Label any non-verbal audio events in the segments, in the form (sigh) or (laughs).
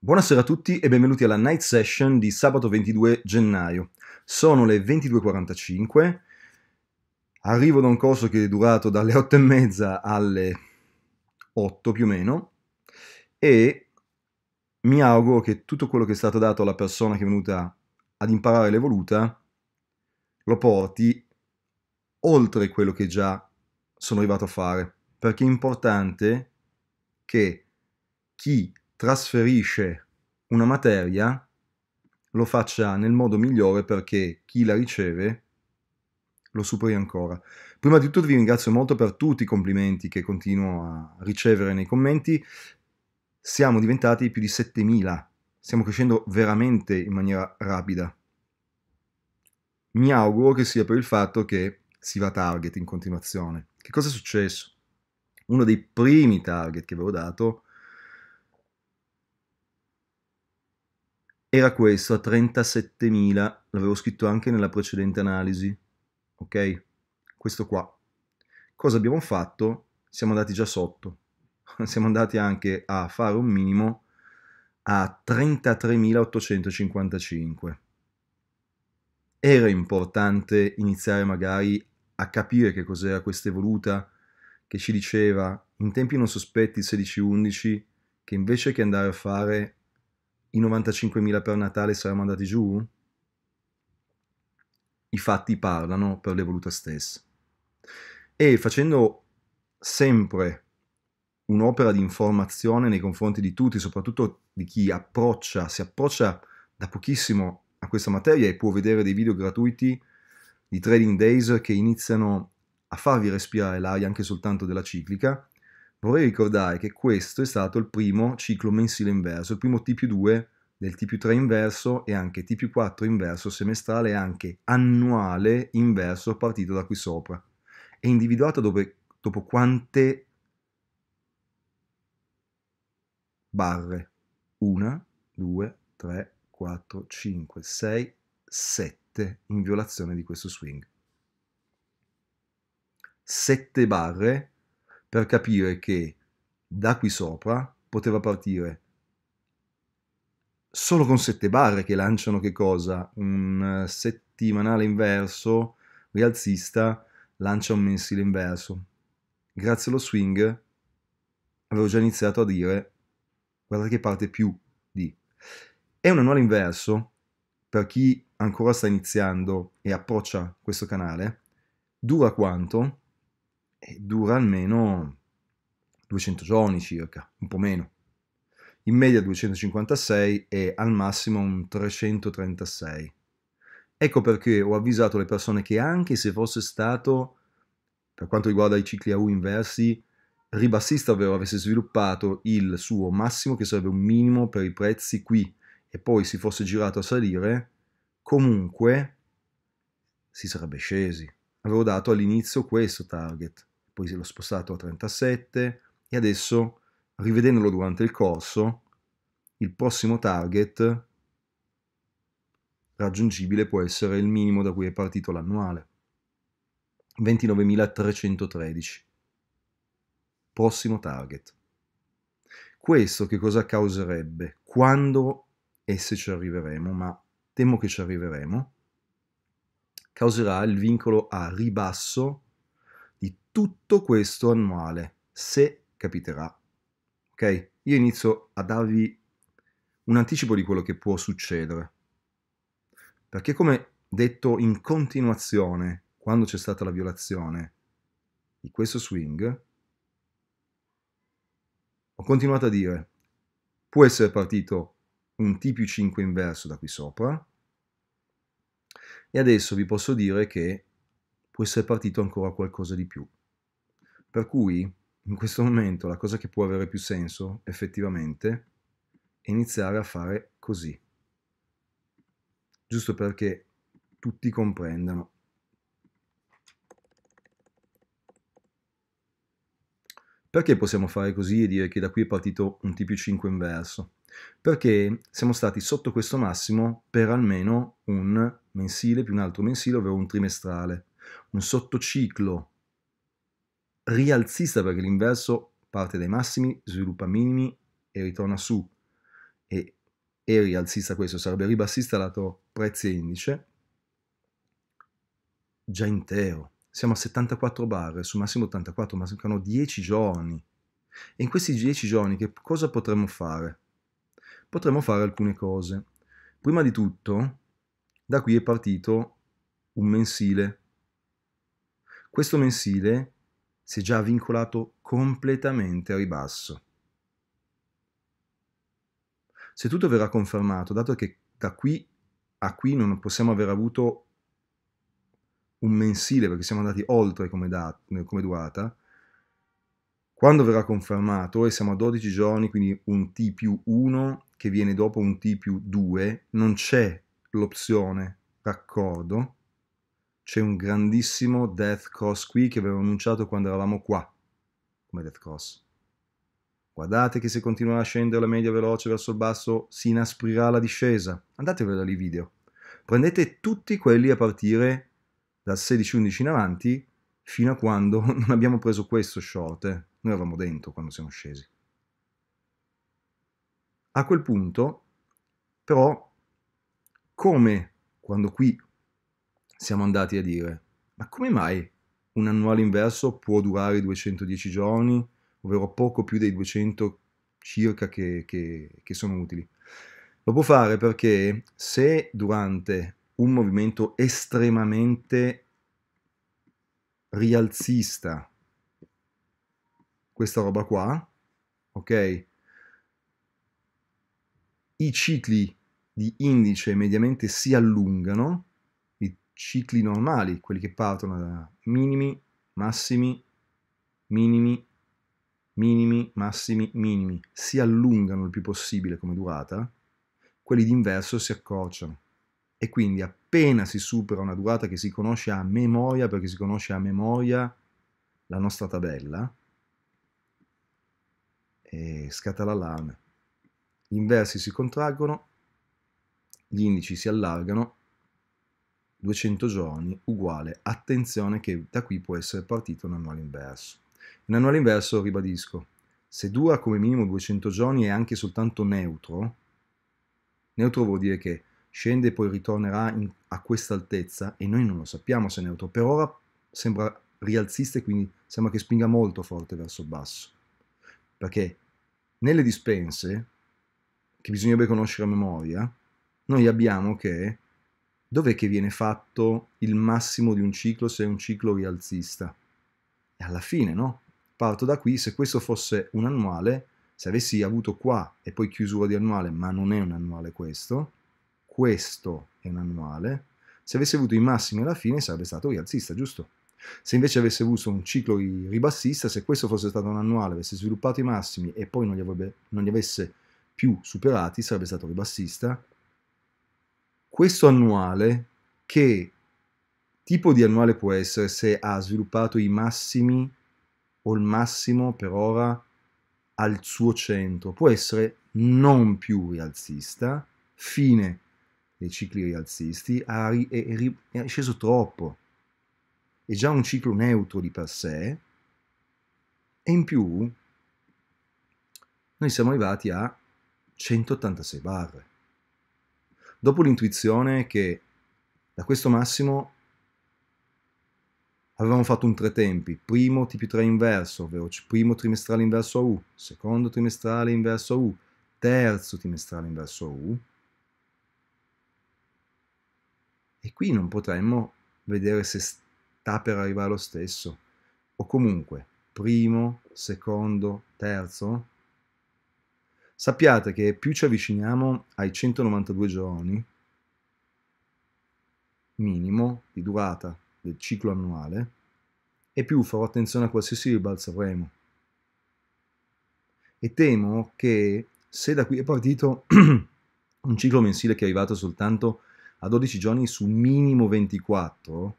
Buonasera a tutti e benvenuti alla night session di sabato 22 gennaio. Sono le 22.45, arrivo da un corso che è durato dalle 8.30 alle 8 più o meno e mi auguro che tutto quello che è stato dato alla persona che è venuta ad imparare l'evoluta lo porti oltre quello che già sono arrivato a fare, perché è importante che chi trasferisce una materia lo faccia nel modo migliore perché chi la riceve lo superi ancora. Prima di tutto vi ringrazio molto per tutti i complimenti che continuo a ricevere nei commenti. Siamo diventati più di 7000. Stiamo crescendo veramente in maniera rapida. Mi auguro che sia per il fatto che si va target in continuazione. Che cosa è successo? Uno dei primi target che avevo dato era questo a 37.000, l'avevo scritto anche nella precedente analisi, ok? Questo qua. Cosa abbiamo fatto? Siamo andati già sotto, (laughs) siamo andati anche a fare un minimo a 33.855. Era importante iniziare magari a capire che cos'era questa evoluta che ci diceva in tempi non sospetti 16-11 che invece che andare a fare i 95.000 per Natale saremmo andati giù? I fatti parlano per l'evoluta stessa. E facendo sempre un'opera di informazione nei confronti di tutti, soprattutto di chi approccia, si approccia da pochissimo a questa materia e può vedere dei video gratuiti di Trading Days che iniziano a farvi respirare l'aria anche soltanto della ciclica, Vorrei ricordare che questo è stato il primo ciclo mensile inverso, il primo T più 2 del T più 3 inverso e anche T più 4 inverso semestrale e anche annuale inverso partito da qui sopra. È individuato dopo, dopo quante barre? 1, 2, 3, 4, 5, 6, 7 in violazione di questo swing. 7 barre per capire che da qui sopra poteva partire solo con sette barre che lanciano che cosa? Un eh, settimanale inverso rialzista lancia un mensile inverso. Grazie allo swing avevo già iniziato a dire guarda che parte più di. È un annuale inverso per chi ancora sta iniziando e approccia questo canale. Dura quanto? e dura almeno 200 giorni circa, un po' meno. In media 256 e al massimo un 336. Ecco perché ho avvisato le persone che anche se fosse stato, per quanto riguarda i cicli a U inversi, ribassista, ovvero avesse sviluppato il suo massimo che sarebbe un minimo per i prezzi qui e poi si fosse girato a salire, comunque si sarebbe scesi. Avevo dato all'inizio questo target poi se l'ho spostato a 37 e adesso, rivedendolo durante il corso, il prossimo target raggiungibile può essere il minimo da cui è partito l'annuale. 29.313. Prossimo target. Questo che cosa causerebbe? Quando e se ci arriveremo, ma temo che ci arriveremo, causerà il vincolo a ribasso tutto questo annuale, se capiterà. Ok? Io inizio a darvi un anticipo di quello che può succedere. Perché come detto in continuazione, quando c'è stata la violazione di questo swing, ho continuato a dire, può essere partito un T più 5 inverso da qui sopra, e adesso vi posso dire che può essere partito ancora qualcosa di più. Per cui in questo momento la cosa che può avere più senso effettivamente è iniziare a fare così, giusto perché tutti comprendano. Perché possiamo fare così e dire che da qui è partito un tp 5 inverso? Perché siamo stati sotto questo massimo per almeno un mensile più un altro mensile, ovvero un trimestrale, un sottociclo rialzista perché l'inverso parte dai massimi, sviluppa minimi e ritorna su. E è rialzista questo, sarebbe ribassista lato prezzi e indice, già intero. Siamo a 74 barre, su massimo 84, ma mancano 10 giorni. E in questi 10 giorni che cosa potremmo fare? Potremmo fare alcune cose. Prima di tutto, da qui è partito un mensile. Questo mensile si è già vincolato completamente a ribasso. Se tutto verrà confermato, dato che da qui a qui non possiamo aver avuto un mensile perché siamo andati oltre come, dat- come durata, quando verrà confermato e siamo a 12 giorni, quindi un T più 1 che viene dopo un T più 2, non c'è l'opzione raccordo, c'è un grandissimo Death Cross qui che avevo annunciato quando eravamo qua, come Death Cross. Guardate che se continuerà a scendere la media veloce verso il basso si inasprirà la discesa. Andate a vedere i video. Prendete tutti quelli a partire dal 16-11 in avanti fino a quando (laughs) non abbiamo preso questo short. Eh. Noi eravamo dentro quando siamo scesi. A quel punto, però, come quando qui siamo andati a dire, ma come mai un annuale inverso può durare 210 giorni, ovvero poco più dei 200 circa che, che, che sono utili? Lo può fare perché se durante un movimento estremamente rialzista, questa roba qua, ok? I cicli di indice mediamente si allungano, cicli normali, quelli che partono da minimi, massimi, minimi, minimi, massimi, minimi, si allungano il più possibile come durata, quelli d'inverso si accorciano. E quindi appena si supera una durata che si conosce a memoria, perché si conosce a memoria la nostra tabella, scatta l'allarme. Gli inversi si contraggono, gli indici si allargano 200 giorni uguale attenzione che da qui può essere partito un annuale inverso. Un annuale inverso, ribadisco, se dura come minimo 200 giorni e anche soltanto neutro, neutro vuol dire che scende e poi ritornerà in, a questa altezza e noi non lo sappiamo se è neutro, per ora sembra rialzista e quindi sembra che spinga molto forte verso il basso, perché nelle dispense, che bisognerebbe conoscere a memoria, noi abbiamo che dov'è che viene fatto il massimo di un ciclo se è un ciclo rialzista? E alla fine, no? Parto da qui, se questo fosse un annuale, se avessi avuto qua e poi chiusura di annuale, ma non è un annuale questo, questo è un annuale, se avessi avuto i massimi alla fine sarebbe stato rialzista, giusto? Se invece avesse avuto un ciclo ribassista, se questo fosse stato un annuale, avesse sviluppato i massimi e poi non li, avrebbe, non li avesse più superati, sarebbe stato ribassista, questo annuale, che tipo di annuale può essere se ha sviluppato i massimi o il massimo per ora al suo centro? Può essere non più rialzista, fine dei cicli rialzisti, è, è, è sceso troppo, è già un ciclo neutro di per sé, e in più noi siamo arrivati a 186 barre dopo l'intuizione che da questo massimo avevamo fatto un tre tempi, primo T più 3 inverso, ovvero primo trimestrale inverso a U, secondo trimestrale inverso a U, terzo trimestrale inverso a U, e qui non potremmo vedere se sta per arrivare lo stesso, o comunque primo, secondo, terzo, Sappiate che più ci avviciniamo ai 192 giorni minimo di durata del ciclo annuale, e più farò attenzione a qualsiasi ribalzo avremo. E temo che se da qui è partito (clears throat) un ciclo mensile che è arrivato soltanto a 12 giorni su minimo 24,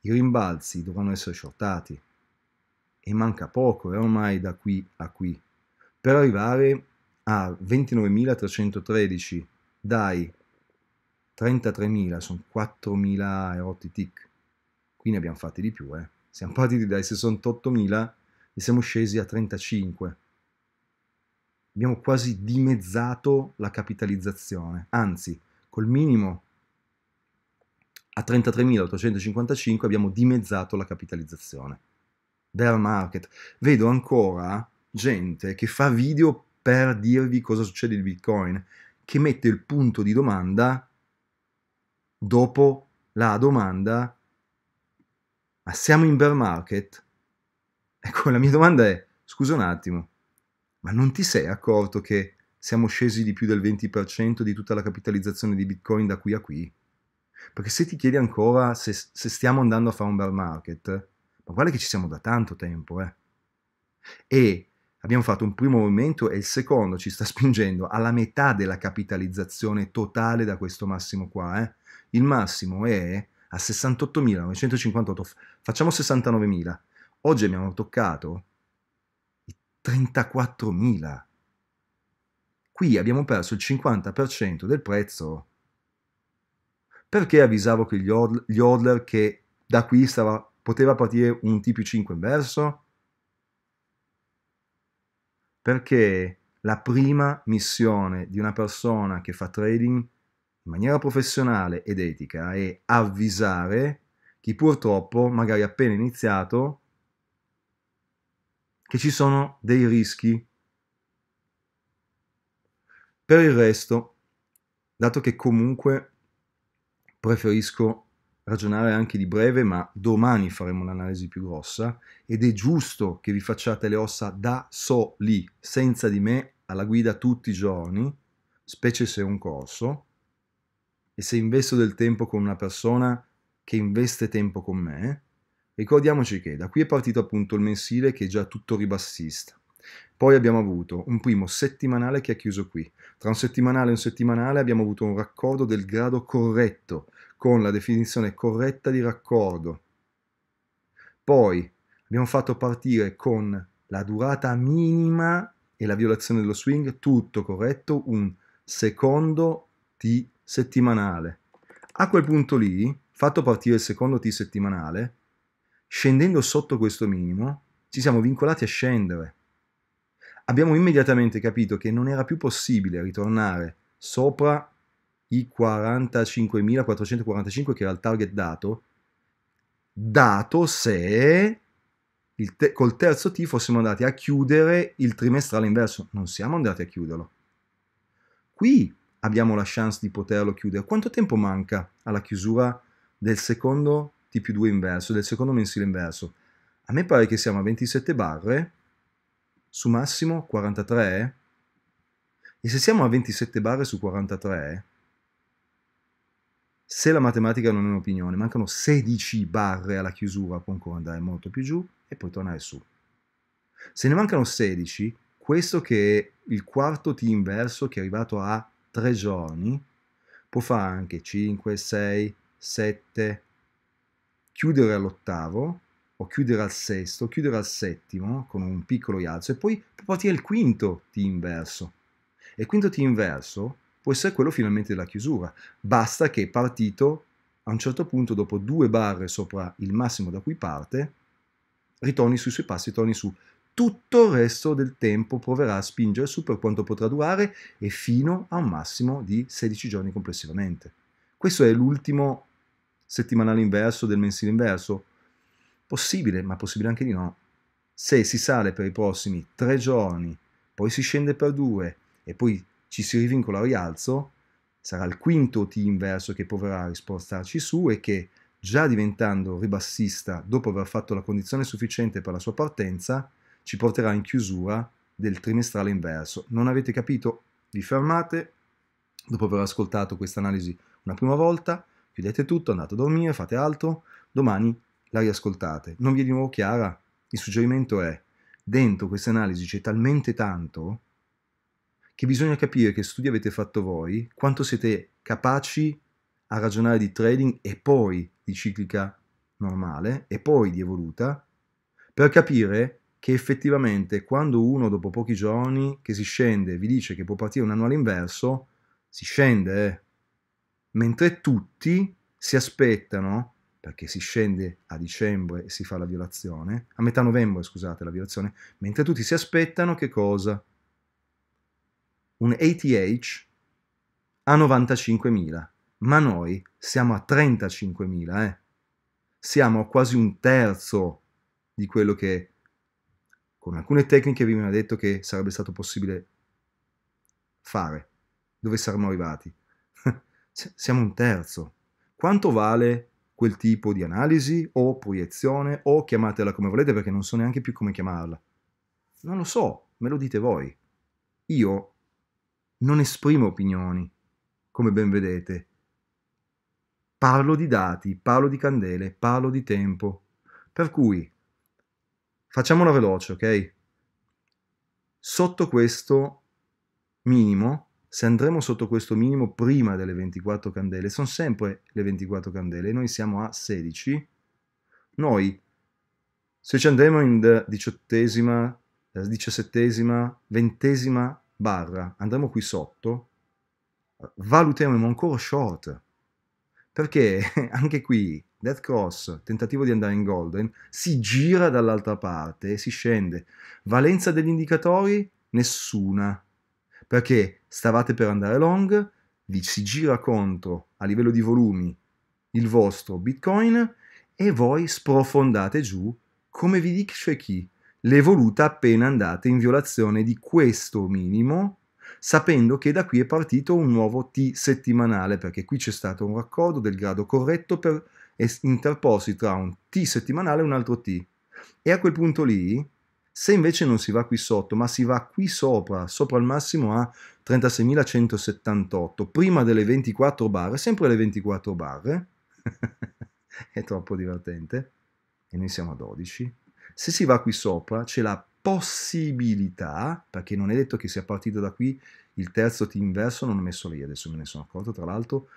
i rimbalzi dovranno essere shortati. E manca poco, è eh, ormai da qui a qui, per arrivare a 29.313 dai 33.000, sono 4.000 erotti tic. Qui ne abbiamo fatti di più, eh. Siamo partiti dai 68.000 e siamo scesi a 35. Abbiamo quasi dimezzato la capitalizzazione, anzi, col minimo a 33.855 abbiamo dimezzato la capitalizzazione. Bear market. Vedo ancora gente che fa video per dirvi cosa succede in Bitcoin, che mette il punto di domanda dopo la domanda ma siamo in bear market? Ecco, la mia domanda è, scusa un attimo, ma non ti sei accorto che siamo scesi di più del 20% di tutta la capitalizzazione di Bitcoin da qui a qui? Perché se ti chiedi ancora se, se stiamo andando a fare un bear market, ma guarda che ci siamo da tanto tempo, eh? E Abbiamo fatto un primo movimento e il secondo ci sta (laughs) spingendo alla metà della capitalizzazione totale da questo massimo qua. Eh? Il massimo è a 68.958, facciamo 69.000. Oggi abbiamo toccato i 34.000. Qui abbiamo perso il 50% del prezzo. Perché avvisavo che gli hodler che da qui stava, poteva partire un TP5 inverso? perché la prima missione di una persona che fa trading in maniera professionale ed etica è avvisare chi purtroppo magari appena iniziato che ci sono dei rischi. Per il resto, dato che comunque preferisco ragionare anche di breve, ma domani faremo un'analisi più grossa ed è giusto che vi facciate le ossa da soli, senza di me, alla guida tutti i giorni, specie se è un corso, e se investo del tempo con una persona che investe tempo con me, ricordiamoci che da qui è partito appunto il mensile che è già tutto ribassista. Poi abbiamo avuto un primo settimanale che ha chiuso qui. Tra un settimanale e un settimanale abbiamo avuto un raccordo del grado corretto con la definizione corretta di raccordo. Poi abbiamo fatto partire con la durata minima e la violazione dello swing, tutto corretto, un secondo T settimanale. A quel punto lì, fatto partire il secondo T settimanale, scendendo sotto questo minimo, ci siamo vincolati a scendere. Abbiamo immediatamente capito che non era più possibile ritornare sopra i 45.445 che era il target dato, dato se te- col terzo T fossimo andati a chiudere il trimestrale inverso, non siamo andati a chiuderlo. Qui abbiamo la chance di poterlo chiudere. Quanto tempo manca alla chiusura del secondo T più 2 inverso, del secondo mensile inverso? A me pare che siamo a 27 barre, su massimo 43, e se siamo a 27 barre su 43, se la matematica non è un'opinione, mancano 16 barre alla chiusura, poi ancora andare molto più giù e poi tornare su. Se ne mancano 16, questo che è il quarto T inverso che è arrivato a 3 giorni, può fare anche 5, 6, 7, chiudere all'ottavo o chiudere al sesto, chiudere al settimo con un piccolo rialzo e poi partire il quinto T inverso. E il quinto T inverso può essere quello finalmente della chiusura. Basta che partito a un certo punto, dopo due barre sopra il massimo da cui parte, ritorni sui suoi passi, torni su. Tutto il resto del tempo proverà a spingere su per quanto potrà durare e fino a un massimo di 16 giorni complessivamente. Questo è l'ultimo settimanale inverso del mensile inverso? Possibile, ma possibile anche di no. Se si sale per i prossimi tre giorni, poi si scende per due e poi ci si rivincola al rialzo, sarà il quinto T inverso che proverà a rispostarci su e che, già diventando ribassista dopo aver fatto la condizione sufficiente per la sua partenza, ci porterà in chiusura del trimestrale inverso. Non avete capito? Vi fermate, dopo aver ascoltato questa analisi una prima volta, chiudete tutto, andate a dormire, fate altro, domani la riascoltate. Non vi è di nuovo chiara? Il suggerimento è, dentro questa analisi c'è talmente tanto che bisogna capire che studi avete fatto voi, quanto siete capaci a ragionare di trading e poi di ciclica normale e poi di evoluta, per capire che effettivamente quando uno dopo pochi giorni che si scende vi dice che può partire un annuale inverso, si scende, eh. mentre tutti si aspettano perché si scende a dicembre e si fa la violazione, a metà novembre scusate la violazione, mentre tutti si aspettano che cosa? un ATH a 95.000, ma noi siamo a 35.000, eh? siamo a quasi un terzo di quello che con alcune tecniche vi veniva detto che sarebbe stato possibile fare, dove saremmo arrivati. (laughs) siamo un terzo. Quanto vale quel tipo di analisi o proiezione o chiamatela come volete perché non so neanche più come chiamarla? Non lo so, me lo dite voi. Io non esprimo opinioni, come ben vedete. Parlo di dati, parlo di candele, parlo di tempo. Per cui, facciamola veloce, ok? Sotto questo minimo, se andremo sotto questo minimo prima delle 24 candele, sono sempre le 24 candele, noi siamo a 16, noi se ci andremo in diciottesima, diciassettesima, ventesima barra, andremo qui sotto, valuteremo ancora short, perché (laughs) anche qui Death Cross, tentativo di andare in golden, si gira dall'altra parte e si scende. Valenza degli indicatori? Nessuna. Perché stavate per andare long, vi si gira contro a livello di volumi il vostro Bitcoin e voi sprofondate giù come vi dice chi, l'evoluta appena andata in violazione di questo minimo, sapendo che da qui è partito un nuovo T settimanale, perché qui c'è stato un raccordo del grado corretto per interposi tra un T settimanale e un altro T. E a quel punto lì, se invece non si va qui sotto, ma si va qui sopra, sopra il massimo a 36.178, prima delle 24 barre, sempre le 24 barre, (laughs) è troppo divertente, e noi siamo a 12, se si va qui sopra c'è la possibilità, perché non è detto che sia partito da qui il terzo T inverso, non ho messo lì, adesso me ne sono accorto tra l'altro,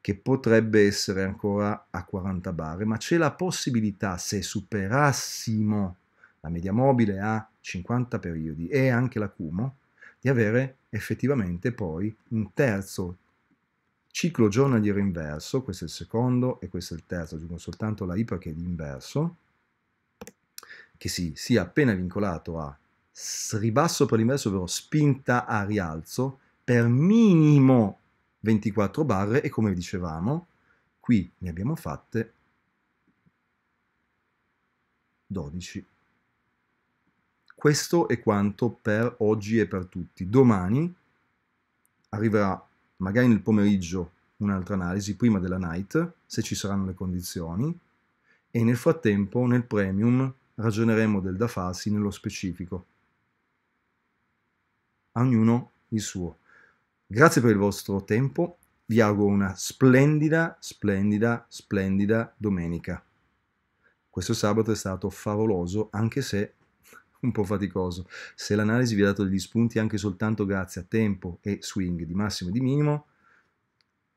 che potrebbe essere ancora a 40 bar, ma c'è la possibilità se superassimo la media mobile a 50 periodi e anche l'acumo, di avere effettivamente poi un terzo ciclo giornaliero inverso, questo è il secondo e questo è il terzo, aggiungo soltanto la I perché è l'inverso, che si sia appena vincolato a ribasso per l'inverso, ovvero spinta a rialzo, per minimo 24 barre e come dicevamo, qui ne abbiamo fatte 12. Questo è quanto per oggi e per tutti. Domani arriverà magari nel pomeriggio un'altra analisi prima della night, se ci saranno le condizioni, e nel frattempo nel premium ragioneremo del da farsi nello specifico. A ognuno il suo. Grazie per il vostro tempo, vi auguro una splendida, splendida, splendida domenica. Questo sabato è stato favoloso, anche se (laughs) un po' faticoso. Se l'analisi vi ha dato degli spunti anche soltanto grazie a tempo e swing di massimo e di minimo,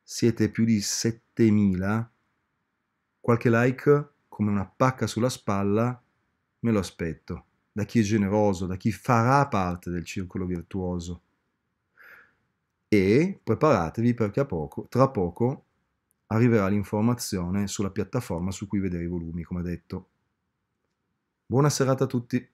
siete più di 7000. Qualche like come una pacca sulla spalla me lo aspetto, da chi è generoso, da chi farà parte del circolo virtuoso. E preparatevi perché poco, tra poco arriverà l'informazione sulla piattaforma su cui vedere i volumi, come detto. Buona serata a tutti.